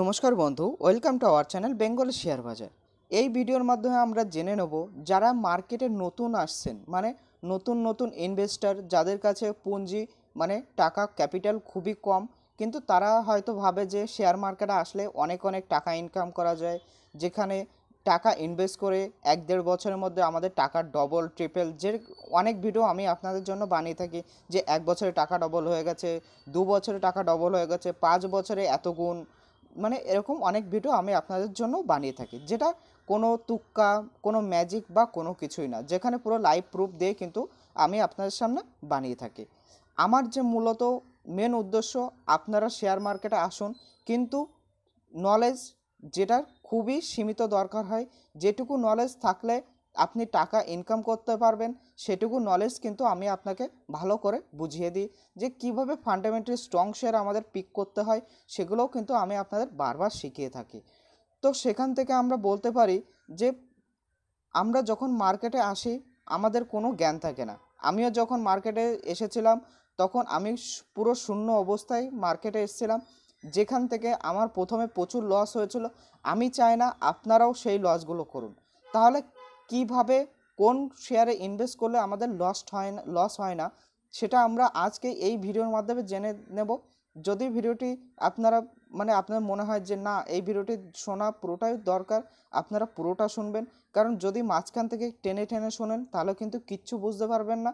নমস্কার বন্ধু welcome to our channel Bengal share বাজার এই ভিডিওর মাধ্যমে আমরা জেনে নেব যারা মার্কেটে নতুন আসছেন মানে নতুন নতুন ইনভেস্টার যাদের কাছে পুঁজি মানে টাকা ক্যাপিটাল খুবই কম কিন্তু তারা হয়তো ভাবে যে শেয়ার মার্কেটে আসলে অনেক অনেক টাকা ইনকাম করা যায় যেখানে টাকা ইনভেস্ট করে এক দেড় বছরের মধ্যে আমাদের টাকা ডবল ট্রিপল যে অনেক ভিডিও আমি আপনাদের জন্য বানিয়ে থাকি যে এক বছরে টাকা ডবল হয়ে গেছে দু বছরে টাকা ডবল হয়ে গেছে পাঁচ বছরে এত গুণ মানে এরকম অনেক ভিডিও আমি আপনাদের জন্য বানিয়ে থাকি যেটা কোনো তুক্কা কোনো ম্যাজিক বা কোনো কিছুই না যেখানে পুরো লাইভ প্রুফ দিয়ে কিন্তু আমি আপনাদের সামনে বানিয়ে থাকি আমার যে মূলত মেন উদ্দেশ্য আপনারা শেয়ার মার্কেটে আসুন কিন্তু নলেজ যেটার খুবই সীমিত দরকার হয় যেটুকু নলেজ থাকলে আপনি টাকা ইনকাম করতে পারবেন সেটুকু নলেজ কিন্তু আমি আপনাকে ভালো করে বুঝিয়ে দিই যে কিভাবে ফান্ডামেন্টালি স্ট্রং শেয়ার আমাদের পিক করতে হয় সেগুলোও কিন্তু আমি আপনাদের বারবার শিখিয়ে থাকি তো সেখান থেকে আমরা বলতে পারি যে আমরা যখন মার্কেটে আসি আমাদের কোনো জ্ঞান থাকে না আমিও যখন মার্কেটে এসেছিলাম তখন আমি পুরো শূন্য অবস্থায় মার্কেটে এসেছিলাম যেখান থেকে আমার প্রথমে প্রচুর লস হয়েছিল আমি চাই না আপনারাও সেই লসগুলো করুন তাহলে কিভাবে কোন শেয়ারে ইনভেস্ট করলে আমাদের লস হয় না লস হয় না সেটা আমরা আজকে এই ভিডিওর মাধ্যমে জেনে নেব যদি ভিডিওটি আপনারা মানে আপনার মনে হয় যে না এই ভিডিওটি শোনা পুরোটাই দরকার আপনারা পুরোটা শুনবেন কারণ যদি মাঝখান থেকে টেনে টেনে শোনেন তাহলে কিন্তু কিচ্ছু বুঝতে পারবেন না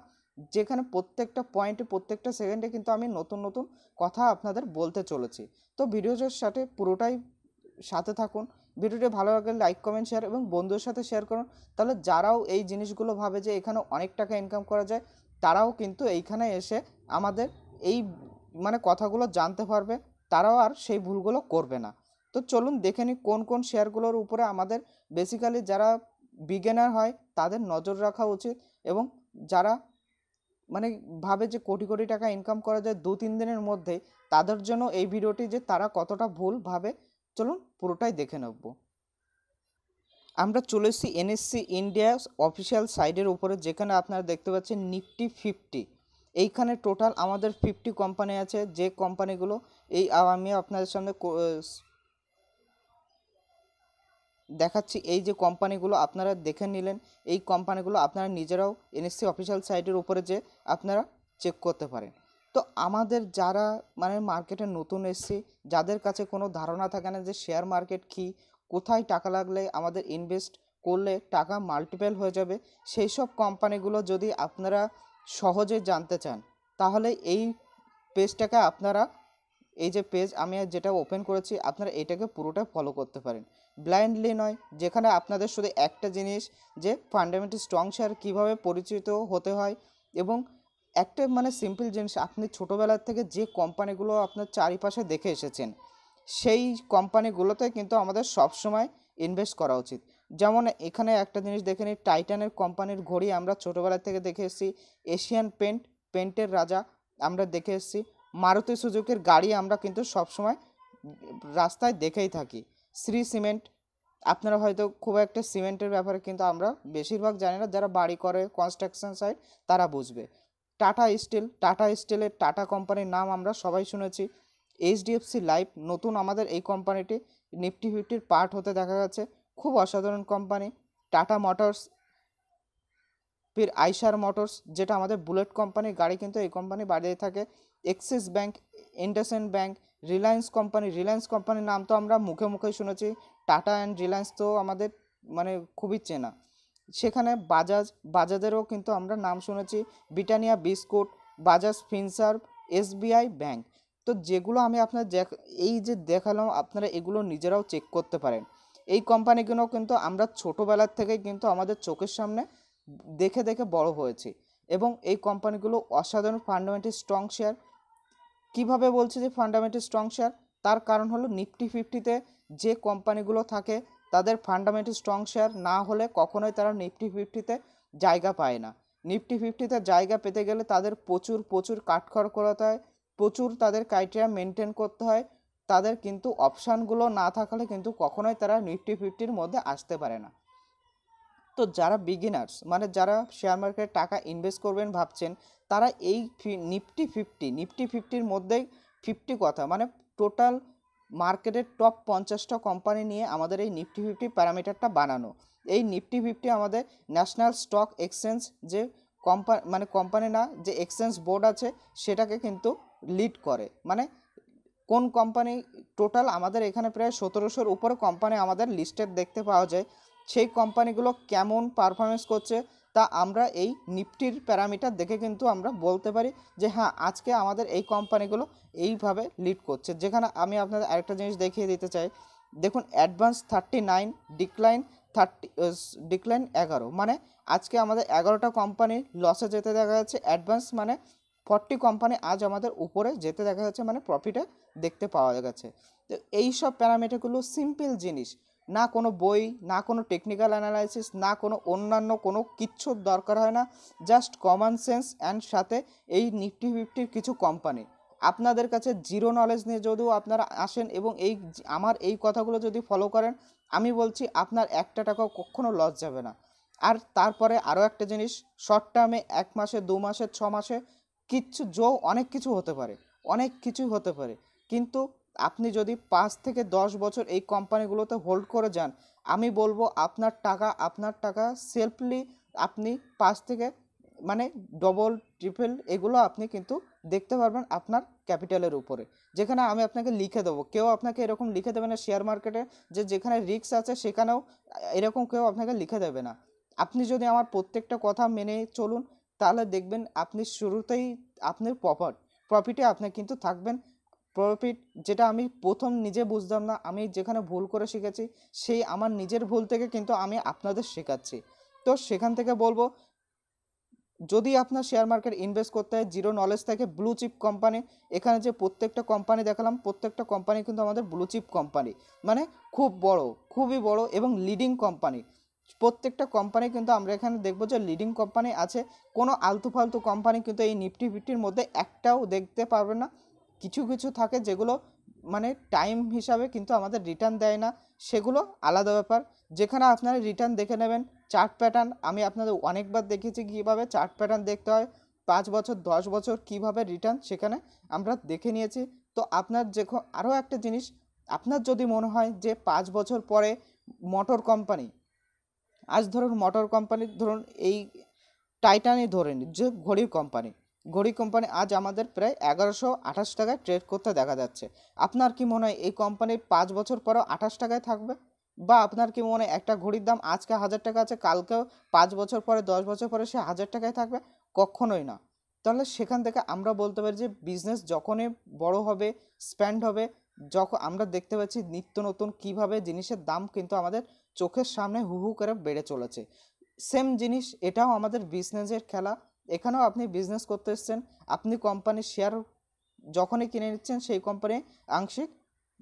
যেখানে প্রত্যেকটা পয়েন্টে প্রত্যেকটা সেকেন্ডে কিন্তু আমি নতুন নতুন কথা আপনাদের বলতে চলেছি তো ভিডিওটার সাথে পুরোটাই সাথে থাকুন ভিডিওটি ভালো লাগলে লাইক কমেন্ট শেয়ার এবং বন্ধুদের সাথে শেয়ার করুন তাহলে যারাও এই জিনিসগুলো ভাবে যে এখানে অনেক টাকা ইনকাম করা যায় তারাও কিন্তু এইখানে এসে আমাদের এই মানে কথাগুলো জানতে পারবে তারাও আর সেই ভুলগুলো করবে না তো চলুন দেখে নিই কোন কোন শেয়ারগুলোর উপরে আমাদের বেসিক্যালি যারা বিজ্ঞানার হয় তাদের নজর রাখা উচিত এবং যারা মানে ভাবে যে কোটি কোটি টাকা ইনকাম করা যায় দু তিন দিনের মধ্যে তাদের জন্য এই ভিডিওটি যে তারা কতটা ভুলভাবে চলুন পুরোটাই দেখে নেব আমরা চলে এসেছি এনএসসি ইন্ডিয়া অফিসিয়াল সাইডের উপরে যেখানে আপনারা দেখতে পাচ্ছেন নিফটি ফিফটি এইখানে টোটাল আমাদের ফিফটি কোম্পানি আছে যে কোম্পানিগুলো এই আমি আপনাদের সামনে দেখাচ্ছি এই যে কোম্পানিগুলো আপনারা দেখে নিলেন এই কোম্পানিগুলো আপনারা নিজেরাও এনএসসি অফিসিয়াল সাইটের উপরে যে আপনারা চেক করতে পারেন তো আমাদের যারা মানে মার্কেটে নতুন এসছি যাদের কাছে কোনো ধারণা থাকে না যে শেয়ার মার্কেট কী কোথায় টাকা লাগলে আমাদের ইনভেস্ট করলে টাকা মাল্টিপেল হয়ে যাবে সেই সব কোম্পানিগুলো যদি আপনারা সহজে জানতে চান তাহলে এই পেজটাকে আপনারা এই যে পেজ আমি যেটা ওপেন করেছি আপনারা এটাকে পুরোটা ফলো করতে পারেন ব্লাইন্ডলি নয় যেখানে আপনাদের শুধু একটা জিনিস যে ফান্ডামেন্টাল স্ট্রং শেয়ার কীভাবে পরিচিত হতে হয় এবং একটা মানে সিম্পল জিনিস আপনি ছোটোবেলার থেকে যে কোম্পানিগুলো আপনার চারিপাশে দেখে এসেছেন সেই কোম্পানিগুলোতে কিন্তু আমাদের সব সময় ইনভেস্ট করা উচিত যেমন এখানে একটা জিনিস দেখে নিই টাইটানের কোম্পানির ঘড়ি আমরা ছোটোবেলা থেকে দেখে এসেছি এশিয়ান পেন্ট পেন্টের রাজা আমরা দেখে এসেছি মারুতি সুজুকির গাড়ি আমরা কিন্তু সবসময় রাস্তায় দেখেই থাকি শ্রী সিমেন্ট আপনারা হয়তো খুব একটা সিমেন্টের ব্যাপারে কিন্তু আমরা বেশিরভাগ জানি না যারা বাড়ি করে কনস্ট্রাকশন সাইট তারা বুঝবে টাটা স্টিল টাটা স্টিলের টাটা কোম্পানির নাম আমরা সবাই শুনেছি এইচডিএফসি লাইফ নতুন আমাদের এই কোম্পানিটি নিফটি ফিফটির পার্ট হতে দেখা গেছে খুব অসাধারণ কোম্পানি টাটা মোটরস ফির আইসার মোটরস যেটা আমাদের বুলেট কোম্পানির গাড়ি কিন্তু এই কোম্পানি বাড়িয়ে থাকে Axis Bank IndusInd Bank Reliance company Reliance কোম্পানির নাম তো আমরা মুখে মুখে শুনেছি টাটা অ্যান্ড রিলায়েন্স তো আমাদের মানে খুবই চেনা সেখানে বাজাজ বাজাজেরও কিন্তু আমরা নাম শুনেছি Britannia biscuit Bajaj Finserv SBI bank তো যেগুলো আমি আপনার এই যে দেখালাম আপনারা এগুলো নিজেরাও চেক করতে পারেন এই কোম্পানিগুলো কিন্তু আমরা ছোটোবেলার থেকেই কিন্তু আমাদের চোখের সামনে দেখে দেখে বড় হয়েছি এবং এই কোম্পানিগুলো অসাধারণ ফান্ডামেন্টাল স্ট্রং শেয়ার কীভাবে বলছে যে ফান্ডামেন্টাল স্ট্রং শেয়ার তার কারণ হলো নিফটি ফিফটিতে যে কোম্পানিগুলো থাকে তাদের ফান্ডামেন্টাল স্ট্রং শেয়ার না হলে কখনোই তারা নিফটি ফিফটিতে জায়গা পায় না নিফটি ফিফটিতে জায়গা পেতে গেলে তাদের প্রচুর প্রচুর কাঠখড় করাতে হয় প্রচুর তাদের ক্রাইটেরিয়া মেনটেন করতে হয় তাদের কিন্তু অপশানগুলো না থাকলে কিন্তু কখনোই তারা নিফটি ফিফটির মধ্যে আসতে পারে না তো যারা বিগিনার্স মানে যারা শেয়ার মার্কেটে টাকা ইনভেস্ট করবেন ভাবছেন তারা এই নিফটি ফিফটি নিফটি ফিফটির মধ্যেই ফিফটি কথা মানে টোটাল মার্কেটের টপ পঞ্চাশটা কোম্পানি নিয়ে আমাদের এই নিফটি ফিফটি প্যারামিটারটা বানানো এই নিফটি ফিফটি আমাদের ন্যাশনাল স্টক এক্সচেঞ্জ যে কোম্পানি মানে কোম্পানি না যে এক্সচেঞ্জ বোর্ড আছে সেটাকে কিন্তু লিড করে মানে কোন কোম্পানি টোটাল আমাদের এখানে প্রায় সতেরোশোর উপরে কোম্পানি আমাদের লিস্টেড দেখতে পাওয়া যায় সেই কোম্পানিগুলো কেমন পারফরমেন্স করছে তা আমরা এই নিফটির প্যারামিটার দেখে কিন্তু আমরা বলতে পারি যে হ্যাঁ আজকে আমাদের এই কোম্পানিগুলো এইভাবে লিড করছে যেখানে আমি আপনাদের আরেকটা জিনিস দেখিয়ে দিতে চাই দেখুন advance thirty nine decline thirty decline এগারো মানে আজকে আমাদের এগারোটা কোম্পানি লসে যেতে দেখা যাচ্ছে অ্যাডভান্স মানে ফর্টি কোম্পানি আজ আমাদের উপরে যেতে দেখা যাচ্ছে মানে প্রফিটে দেখতে পাওয়া গেছে তো এই সব প্যারামিটারগুলো সিম্পল জিনিস না কোনো বই না কোনো টেকনিক্যাল অ্যানালাইসিস না কোনো অন্যান্য কোনো কিচ্ছুর দরকার হয় না জাস্ট কমন সেন্স অ্যান্ড সাথে এই নিফটি ফিফটির কিছু কোম্পানি আপনাদের কাছে জিরো নলেজ নিয়ে যদিও আপনারা আসেন এবং এই আমার এই কথাগুলো যদি ফলো করেন আমি বলছি আপনার একটা টাকাও কখনো লস যাবে না আর তারপরে আরও একটা জিনিস শর্ট টার্মে এক মাসে দু মাসে ছ মাসে কিচ্ছু জো অনেক কিছু হতে পারে অনেক কিছুই হতে পারে কিন্তু আপনি যদি পাঁচ থেকে দশ বছর এই কোম্পানিগুলোতে হোল্ড করে যান আমি বলবো আপনার টাকা আপনার টাকা সেলফলি আপনি পাঁচ থেকে মানে ডবল ট্রিপল এগুলো আপনি কিন্তু দেখতে পারবেন আপনার ক্যাপিটালের উপরে যেখানে আমি আপনাকে লিখে দেবো কেউ আপনাকে এরকম লিখে দেবে না শেয়ার মার্কেটে যে যেখানে রিক্স আছে সেখানেও এরকম কেউ আপনাকে লিখে দেবে না আপনি যদি আমার প্রত্যেকটা কথা মেনে চলুন তাহলে দেখবেন আপনি শুরুতেই আপনার প্রফিট প্রফিটে আপনি কিন্তু থাকবেন প্রফিট যেটা আমি প্রথম নিজে বুঝতাম না আমি যেখানে ভুল করে শিখেছি সেই আমার নিজের ভুল থেকে কিন্তু আমি আপনাদের শেখাচ্ছি তো সেখান থেকে বলবো যদি আপনার শেয়ার মার্কেট ইনভেস্ট করতে হয় জিরো নলেজ থাকে ব্লু চিপ কোম্পানি এখানে যে প্রত্যেকটা কোম্পানি দেখালাম প্রত্যেকটা কোম্পানি কিন্তু আমাদের ব্লু চিপ কোম্পানি মানে খুব বড় খুবই বড় এবং লিডিং কোম্পানি প্রত্যেকটা কোম্পানি কিন্তু আমরা এখানে দেখবো যে লিডিং কোম্পানি আছে কোনো আলতু ফালতু কোম্পানি কিন্তু এই নিফটি ফিফটির মধ্যে একটাও দেখতে পারবে না কিছু কিছু থাকে যেগুলো মানে টাইম হিসাবে কিন্তু আমাদের রিটার্ন দেয় না সেগুলো আলাদা ব্যাপার যেখানে আপনারা রিটার্ন দেখে নেবেন চার্ট প্যাটার্ন আমি আপনাদের অনেকবার দেখেছি কীভাবে চার্ট প্যাটার্ন দেখতে হয় পাঁচ বছর দশ বছর কিভাবে রিটার্ন সেখানে আমরা দেখে নিয়েছি তো আপনার যে আরও একটা জিনিস আপনার যদি মনে হয় যে পাঁচ বছর পরে মোটর কোম্পানি আজ ধরুন মোটর কোম্পানির ধরুন এই টাইটানই ধরে নিন যে ঘড়ির কোম্পানি ঘড়ি কোম্পানি আজ আমাদের প্রায় এগারোশো আঠাশ টাকায় ট্রেড করতে দেখা যাচ্ছে আপনার কি মনে হয় এই কোম্পানির পাঁচ বছর পরও আঠাশ টাকায় থাকবে বা আপনার কি মনে হয় একটা ঘড়ির দাম আজকে হাজার টাকা আছে কালকেও পাঁচ বছর পরে দশ বছর পরে সে হাজার টাকায় থাকবে কখনোই না তাহলে সেখান থেকে আমরা বলতে পারি যে বিজনেস যখনই বড় হবে স্প্যান্ড হবে যখন আমরা দেখতে পাচ্ছি নিত্য নতুন কিভাবে জিনিসের দাম কিন্তু আমাদের চোখের সামনে হু হু করে বেড়ে চলেছে সেম জিনিস এটাও আমাদের বিজনেসের খেলা এখানেও আপনি বিজনেস করতে এসছেন আপনি কোম্পানির শেয়ার যখনই কিনে নিচ্ছেন সেই কোম্পানি আংশিক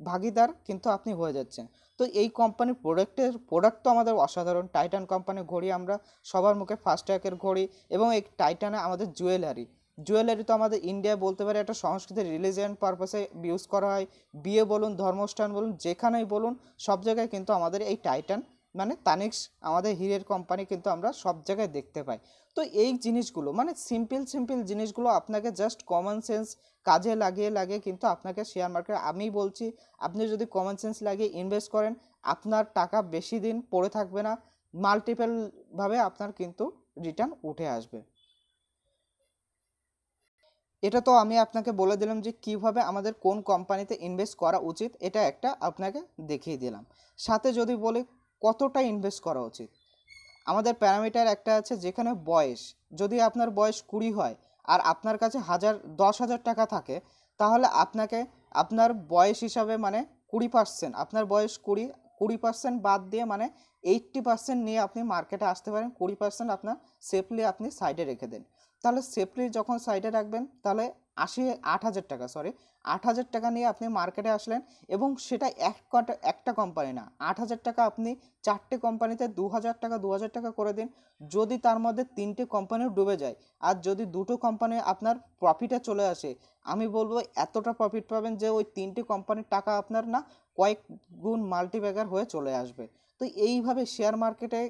ভাগিদার কিন্তু আপনি হয়ে যাচ্ছেন তো এই কোম্পানির প্রোডাক্টের প্রোডাক্ট তো আমাদের অসাধারণ টাইটান কোম্পানির ঘড়ি আমরা সবার মুখে ফাস্ট্যাগের ঘড়ি এবং এই টাইটানে আমাদের জুয়েলারি জুয়েলারি তো আমাদের ইন্ডিয়া বলতে পারে একটা সংস্কৃতির রিলিজিয়ান পারপাসে ইউজ করা হয় বিয়ে বলুন ধর্মস্থান বলুন যেখানেই বলুন সব জায়গায় কিন্তু আমাদের এই টাইটান মানে তানিক্স আমাদের হিরের কোম্পানি কিন্তু আমরা সব জায়গায় দেখতে পাই তো এই জিনিসগুলো মানে সিম্পল সিম্পল জিনিসগুলো আপনাকে জাস্ট কমন সেন্স কাজে লাগিয়ে লাগিয়ে কিন্তু আপনাকে শেয়ার মার্কেট আমি বলছি আপনি যদি কমন সেন্স লাগিয়ে ইনভেস্ট করেন আপনার টাকা বেশি দিন পড়ে থাকবে না মাল্টিপলভাবে আপনার কিন্তু রিটার্ন উঠে আসবে এটা তো আমি আপনাকে বলে দিলাম যে কিভাবে আমাদের কোন কোম্পানিতে ইনভেস্ট করা উচিত এটা একটা আপনাকে দেখিয়ে দিলাম সাথে যদি বলি কতটা ইনভেস্ট করা উচিত আমাদের প্যারামিটার একটা আছে যেখানে বয়স যদি আপনার বয়স কুড়ি হয় আর আপনার কাছে হাজার দশ হাজার টাকা থাকে তাহলে আপনাকে আপনার বয়স হিসাবে মানে কুড়ি পার্সেন্ট আপনার বয়স কুড়ি কুড়ি পার্সেন্ট বাদ দিয়ে মানে এইট্টি পার্সেন্ট নিয়ে আপনি মার্কেটে আসতে পারেন কুড়ি পার্সেন্ট আপনার সেফলি আপনি সাইডে রেখে দেন তাহলে সেফলি যখন সাইডে রাখবেন তাহলে আশি আট হাজার টাকা সরি আট হাজার টাকা নিয়ে আপনি মার্কেটে আসলেন এবং সেটা এক কটা একটা কোম্পানি না আট হাজার টাকা আপনি চারটে কোম্পানিতে দু হাজার টাকা দু হাজার টাকা করে দিন যদি তার মধ্যে তিনটে কোম্পানিও ডুবে যায় আর যদি দুটো কোম্পানি আপনার প্রফিটে চলে আসে আমি বলবো এতটা প্রফিট পাবেন যে ওই তিনটে কোম্পানির টাকা আপনার না কয়েক গুণ মাল্টিব্যাগার হয়ে চলে আসবে তো এইভাবে শেয়ার মার্কেটে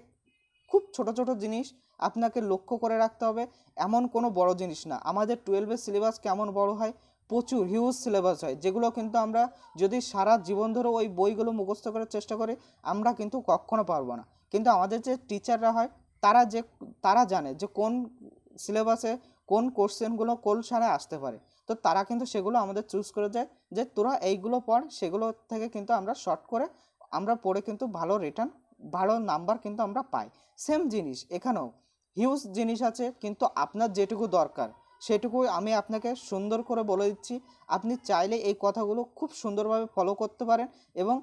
খুব ছোট ছোট জিনিস আপনাকে লক্ষ্য করে রাখতে হবে এমন কোনো বড় জিনিস না আমাদের টুয়েলভের সিলেবাস কেমন বড় হয় প্রচুর হিউজ সিলেবাস হয় যেগুলো কিন্তু আমরা যদি সারা জীবন ধরে ওই বইগুলো মুখস্থ করার চেষ্টা করি আমরা কিন্তু কখনো পারবো না কিন্তু আমাদের যে টিচাররা হয় তারা যে তারা জানে যে কোন সিলেবাসে কোন কোশ্চেনগুলো কোন সারায় আসতে পারে তো তারা কিন্তু সেগুলো আমাদের চুজ করে দেয় যে তোরা এইগুলো পড় সেগুলো থেকে কিন্তু আমরা শর্ট করে আমরা পড়ে কিন্তু ভালো রিটার্ন ভালো নাম্বার কিন্তু আমরা পাই সেম জিনিস এখানেও হিউজ জিনিস আছে কিন্তু আপনার যেটুকু দরকার সেটুকু আমি আপনাকে সুন্দর করে বলে দিচ্ছি আপনি চাইলে এই কথাগুলো খুব সুন্দরভাবে ফলো করতে পারেন এবং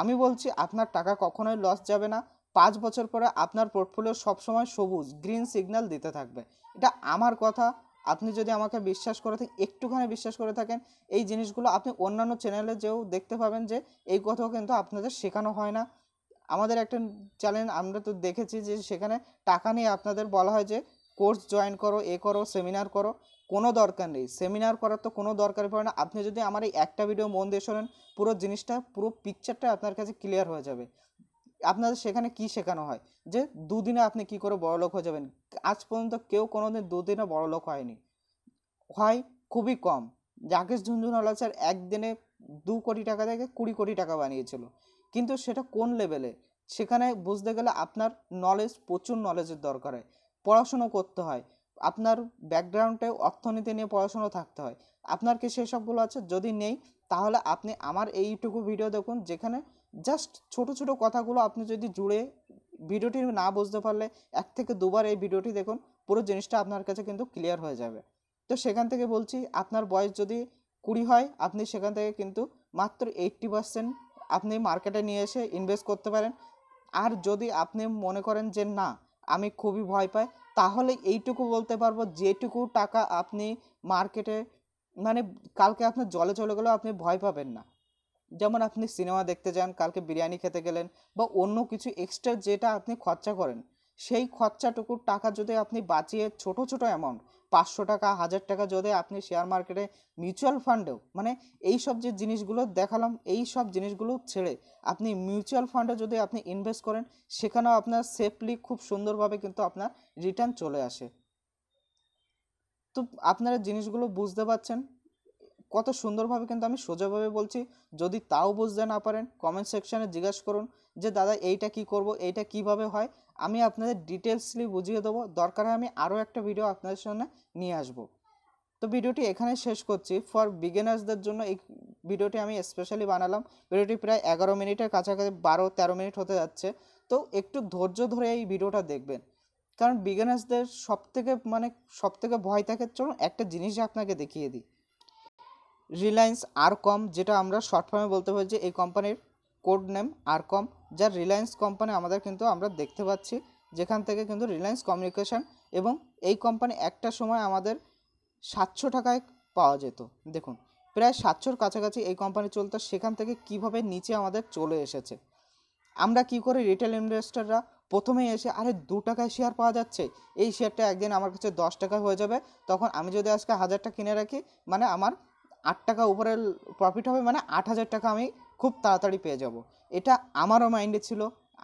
আমি বলছি আপনার টাকা কখনোই লস যাবে না পাঁচ বছর পরে আপনার পোর্টফোলিও সবসময় সবুজ গ্রিন সিগন্যাল দিতে থাকবে এটা আমার কথা আপনি যদি আমাকে বিশ্বাস করে থাকেন একটুখানি বিশ্বাস করে থাকেন এই জিনিসগুলো আপনি অন্যান্য চ্যানেলে যেও দেখতে পাবেন যে এই কথাও কিন্তু আপনাদের শেখানো হয় না আমাদের একটা চ্যানেল আমরা তো দেখেছি যে সেখানে টাকা নিয়ে আপনাদের বলা হয় যে কোর্স জয়েন করো এ করো সেমিনার করো কোনো দরকার নেই সেমিনার করার তো কোনো দরকার পড়ে না আপনি যদি আমার এই একটা ভিডিও মন দিয়ে শোনেন পুরো জিনিসটা পুরো পিকচারটা আপনার কাছে ক্লিয়ার হয়ে যাবে আপনাদের সেখানে কি শেখানো হয় যে দুদিনে আপনি কি করে বড়লোক হয়ে যাবেন আজ পর্যন্ত কেউ কোনো দিন দুদিনে বড়লোক হয়নি হয় খুবই কম রাকেশ ঝুনঝুন স্যার একদিনে দু কোটি টাকা থেকে কুড়ি কোটি টাকা বানিয়েছিল কিন্তু সেটা কোন লেভেলে সেখানে বুঝতে গেলে আপনার নলেজ প্রচুর নলেজের দরকার হয় পড়াশুনো করতে হয় আপনার ব্যাকগ্রাউন্ডে অর্থনীতি নিয়ে পড়াশুনো থাকতে হয় আপনার কি সেসবগুলো আছে যদি নেই তাহলে আপনি আমার এইটুকু ভিডিও দেখুন যেখানে জাস্ট ছোট ছোট কথাগুলো আপনি যদি জুড়ে ভিডিওটি না বুঝতে পারলে এক থেকে দুবার এই ভিডিওটি দেখুন পুরো জিনিসটা আপনার কাছে কিন্তু ক্লিয়ার হয়ে যাবে তো সেখান থেকে বলছি আপনার বয়স যদি কুড়ি হয় আপনি সেখান থেকে কিন্তু মাত্র এইট্টি পার্সেন্ট আপনি মার্কেটে নিয়ে এসে ইনভেস্ট করতে পারেন আর যদি আপনি মনে করেন যে না আমি খুবই ভয় পাই তাহলে এইটুকু বলতে পারবো যেটুকু টাকা আপনি মার্কেটে মানে কালকে আপনার জলে চলে গেলেও আপনি ভয় পাবেন না যেমন আপনি সিনেমা দেখতে যান কালকে বিরিয়ানি খেতে গেলেন বা অন্য কিছু এক্সট্রা যেটা আপনি খরচা করেন সেই খরচাটুকুর টাকা যদি আপনি বাঁচিয়ে ছোট ছোট অ্যামাউন্ট পাঁচশো টাকা হাজার টাকা যদি আপনি শেয়ার মার্কেটে মিউচুয়াল ফান্ডেও মানে এই সব যে জিনিসগুলো দেখালাম এই সব জিনিসগুলো ছেড়ে আপনি মিউচুয়াল ফান্ডে যদি আপনি ইনভেস্ট করেন সেখানেও আপনার সেফলি খুব সুন্দরভাবে কিন্তু আপনার রিটার্ন চলে আসে তো আপনারা জিনিসগুলো বুঝতে পারছেন কত সুন্দরভাবে কিন্তু আমি সোজাভাবে বলছি যদি তাও বুঝতে না পারেন কমেন্ট সেকশানে জিজ্ঞেস করুন যে দাদা এইটা কি করব এইটা কিভাবে হয় আমি আপনাদের ডিটেলসলি বুঝিয়ে দেবো দরকার আমি আরও একটা ভিডিও আপনাদের সামনে নিয়ে আসব তো ভিডিওটি এখানে শেষ করছি ফর বিগিনার্সদের জন্য এই ভিডিওটি আমি স্পেশালি বানালাম ভিডিওটি প্রায় এগারো মিনিটের কাছাকাছি বারো তেরো মিনিট হতে যাচ্ছে তো একটু ধৈর্য ধরে এই ভিডিওটা দেখবেন কারণ বিগিনার্সদের সবথেকে মানে সবথেকে ভয় থাকে চলুন একটা জিনিস আপনাকে দেখিয়ে দিই রিলায়েন্স আর কম যেটা আমরা শর্ট ফর্মে বলতে পারি যে এই কোম্পানির কোড নেম আর কম যা রিলায়েন্স কোম্পানি আমাদের কিন্তু আমরা দেখতে পাচ্ছি যেখান থেকে কিন্তু রিলায়েন্স কমিউনিকেশান এবং এই কোম্পানি একটা সময় আমাদের সাতশো টাকায় পাওয়া যেত দেখুন প্রায় সাতশোর কাছাকাছি এই কোম্পানি চলতো সেখান থেকে কিভাবে নিচে আমাদের চলে এসেছে আমরা কি করে রিটেল ইনভেস্টররা প্রথমেই এসে আরে দু টাকায় শেয়ার পাওয়া যাচ্ছে এই শেয়ারটা একদিন আমার কাছে দশ টাকায় হয়ে যাবে তখন আমি যদি আজকে হাজারটা কিনে রাখি মানে আমার আট টাকা উপরে প্রফিট হবে মানে আট হাজার টাকা আমি খুব তাড়াতাড়ি পেয়ে যাব এটা আমারও মাইন্ডে ছিল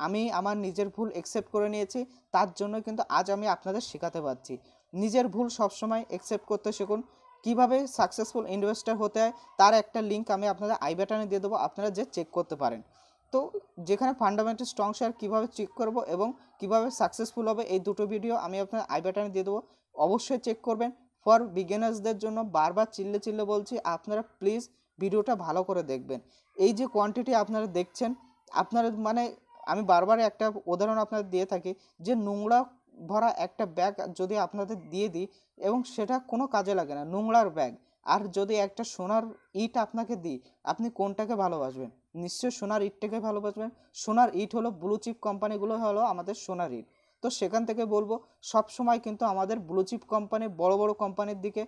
আমি আমার নিজের ভুল অ্যাকসেপ্ট করে নিয়েছি তার জন্য কিন্তু আজ আমি আপনাদের শেখাতে পারছি নিজের ভুল সবসময় অ্যাকসেপ্ট করতে শিখুন কিভাবে সাকসেসফুল ইনভেস্টার হতে হয় তার একটা লিঙ্ক আমি আপনাদের আই ব্যাটানে দিয়ে দেবো আপনারা যে চেক করতে পারেন তো যেখানে ফান্ডামেন্টাল স্ট্রং শেয়ার কীভাবে চেক করব এবং কিভাবে সাকসেসফুল হবে এই দুটো ভিডিও আমি আপনার আই ব্যাটানে দিয়ে দেবো অবশ্যই চেক করবেন ফর বিজ্ঞানার্সদের জন্য বারবার চিল্লে চিল্লে বলছি আপনারা প্লিজ ভিডিওটা ভালো করে দেখবেন এই যে কোয়ান্টিটি আপনারা দেখছেন আপনারা মানে আমি বারবার একটা উদাহরণ আপনাদের দিয়ে থাকি যে নোংরা ভরা একটা ব্যাগ যদি আপনাদের দিয়ে দিই এবং সেটা কোনো কাজে লাগে না নোংরার ব্যাগ আর যদি একটা সোনার ইট আপনাকে দিই আপনি কোনটাকে ভালোবাসবেন নিশ্চয় সোনার ইটটাকে ভালোবাসবেন সোনার ইট হলো ব্লু চিপ কোম্পানিগুলো হলো আমাদের সোনার ইট তো সেখান থেকে বলবো সব সময় কিন্তু আমাদের ব্লুচিপ কোম্পানি বড় বড় কোম্পানির দিকে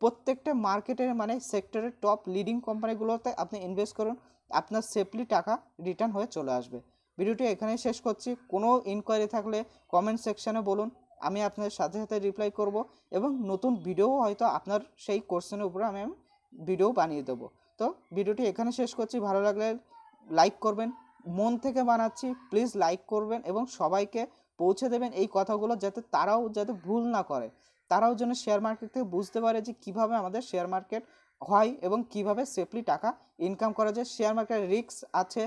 প্রত্যেকটা মার্কেটের মানে সেক্টরের টপ লিডিং কোম্পানিগুলোতে আপনি ইনভেস্ট করুন আপনার সেফলি টাকা রিটার্ন হয়ে চলে আসবে ভিডিওটি এখানেই শেষ করছি কোনো ইনকোয়ারি থাকলে কমেন্ট সেকশানে বলুন আমি আপনার সাথে সাথে রিপ্লাই করব এবং নতুন ভিডিও হয়তো আপনার সেই কোশ্চেনের উপরে আমি ভিডিও বানিয়ে দেবো তো ভিডিওটি এখানে শেষ করছি ভালো লাগলে লাইক করবেন মন থেকে বানাচ্ছি প্লিজ লাইক করবেন এবং সবাইকে পৌঁছে দেবেন এই কথাগুলো যাতে তারাও যাতে ভুল না করে তারাও যেন শেয়ার মার্কেট থেকে বুঝতে পারে যে কিভাবে আমাদের শেয়ার মার্কেট হয় এবং কিভাবে সেফলি টাকা ইনকাম করা যায় শেয়ার মার্কেটে রিক্স আছে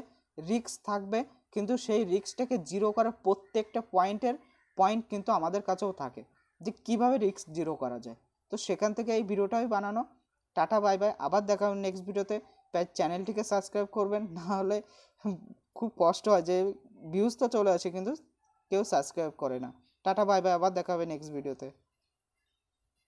রিক্স থাকবে কিন্তু সেই রিক্সটাকে জিরো করার প্রত্যেকটা পয়েন্টের পয়েন্ট কিন্তু আমাদের কাছেও থাকে যে কিভাবে রিক্স জিরো করা যায় তো সেখান থেকে এই ভিডিওটাই বানানো টাটা বাই বাই আবার দেখা হবে নেক্সট ভিডিওতে চ্যানেলটিকে সাবস্ক্রাইব করবেন না হলে খুব কষ্ট হয় যে ভিউজ তো চলে আসে কিন্তু কেউ সাবস্ক্রাইব করে না টাটা বাই বাই আবার দেখা হবে নেক্সট ভিডিওতে